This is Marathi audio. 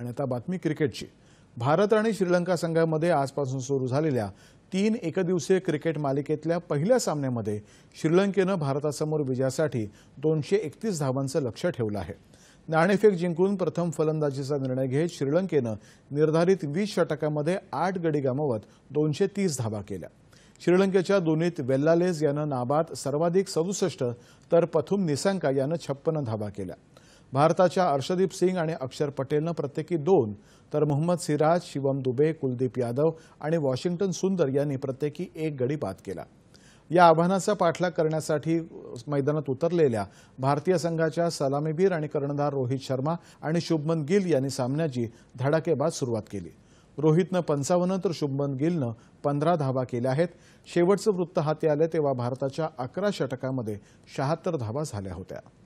आणि आता बातमी क्रिकेटची भारत आणि श्रीलंका संघामध्ये आजपासून सुरू झालेल्या तीन एकदिवसीय क्रिकेट मालिकेतल्या पहिल्या सामन्यामध्ये श्रीलंकेनं भारतासमोर विजयासाठी दोनशे एकतीस धावांचं लक्ष ठेवलं आहे नाणेफेक जिंकून प्रथम फलंदाजीचा निर्णय घेत श्रीलंकेनं निर्धारित वीस षटकांमध्ये आठ गडी गमावत दोनशे तीस धावा केल्या श्रीलंकेच्या दोन्हीत वेल्लालेस यानं नाबाद सर्वाधिक सदुसष्ट तर पथुम निसांका यानं छप्पन्न धावा केल्या भारताच्या अर्षदीप सिंग आणि अक्षर पटेलनं प्रत्येकी दोन तर मोहम्मद सिराज शिवम दुबे कुलदीप यादव आणि वॉशिंग्टन सुंदर यांनी प्रत्येकी एक गडी बाद केला या आव्हानाचा पाठलाग करण्यासाठी मैदानात उतरलेल्या भारतीय संघाच्या सलामीवीर आणि कर्णधार रोहित शर्मा आणि शुभमन गिल यांनी सामन्याची धडाकेबाज सुरुवात केली रोहितनं पंचावन्न तर शुभमन गिलनं पंधरा धावा केल्या आहेत शेवटचं वृत्त हाती आलं तेव्हा भारताच्या अकरा षटकामध्ये शहात्तर धावा झाल्या होत्या